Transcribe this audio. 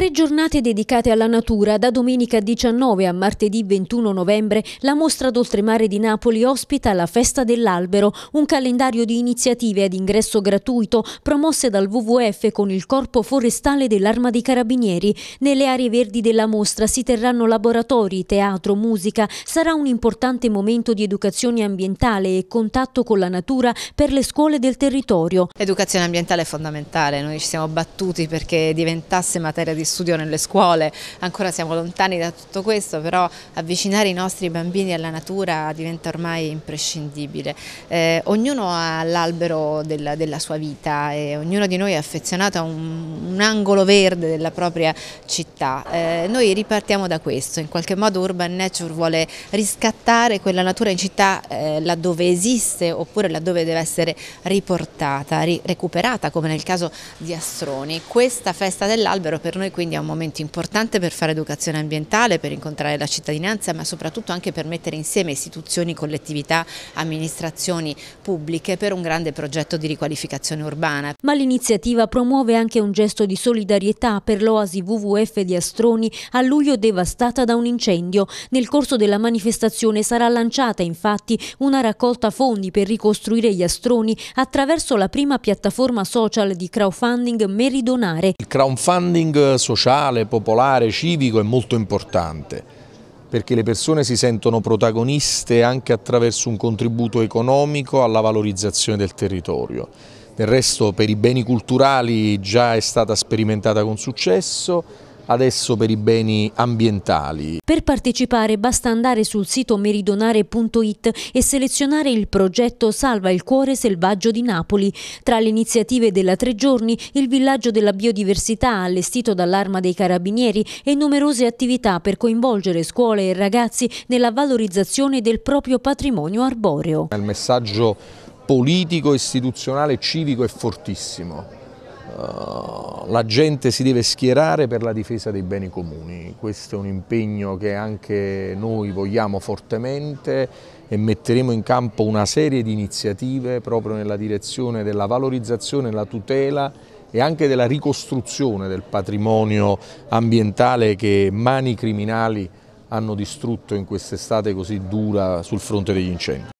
tre giornate dedicate alla natura, da domenica 19 a martedì 21 novembre, la mostra d'oltremare di Napoli ospita la Festa dell'Albero, un calendario di iniziative ad ingresso gratuito promosse dal WWF con il Corpo Forestale dell'Arma dei Carabinieri. Nelle aree verdi della mostra si terranno laboratori, teatro, musica. Sarà un importante momento di educazione ambientale e contatto con la natura per le scuole del territorio. L'educazione ambientale è fondamentale, noi ci siamo battuti perché diventasse materia di studio nelle scuole, ancora siamo lontani da tutto questo, però avvicinare i nostri bambini alla natura diventa ormai imprescindibile. Eh, ognuno ha l'albero della, della, sua vita e ognuno di noi è affezionato a un, un angolo verde della propria città. Eh, noi ripartiamo da questo, in qualche modo Urban Nature vuole riscattare quella natura in città eh, laddove esiste oppure laddove deve essere riportata, ri recuperata come nel caso di Astroni. Questa festa dell'albero per noi quindi è un momento importante per fare educazione ambientale, per incontrare la cittadinanza, ma soprattutto anche per mettere insieme istituzioni, collettività, amministrazioni pubbliche per un grande progetto di riqualificazione urbana. Ma l'iniziativa promuove anche un gesto di solidarietà per l'oasi WWF di Astroni a luglio devastata da un incendio. Nel corso della manifestazione sarà lanciata infatti una raccolta fondi per ricostruire gli Astroni attraverso la prima piattaforma social di crowdfunding Meridonare. Il crowdfunding eh, su sociale, popolare, civico è molto importante perché le persone si sentono protagoniste anche attraverso un contributo economico alla valorizzazione del territorio. Del resto per i beni culturali già è stata sperimentata con successo, adesso per i beni ambientali. Per partecipare basta andare sul sito meridonare.it e selezionare il progetto Salva il cuore selvaggio di Napoli. Tra le iniziative della Tre Giorni, il villaggio della biodiversità allestito dall'Arma dei Carabinieri e numerose attività per coinvolgere scuole e ragazzi nella valorizzazione del proprio patrimonio arboreo. Il messaggio politico, istituzionale, civico è fortissimo la gente si deve schierare per la difesa dei beni comuni, questo è un impegno che anche noi vogliamo fortemente e metteremo in campo una serie di iniziative proprio nella direzione della valorizzazione, la tutela e anche della ricostruzione del patrimonio ambientale che mani criminali hanno distrutto in quest'estate così dura sul fronte degli incendi.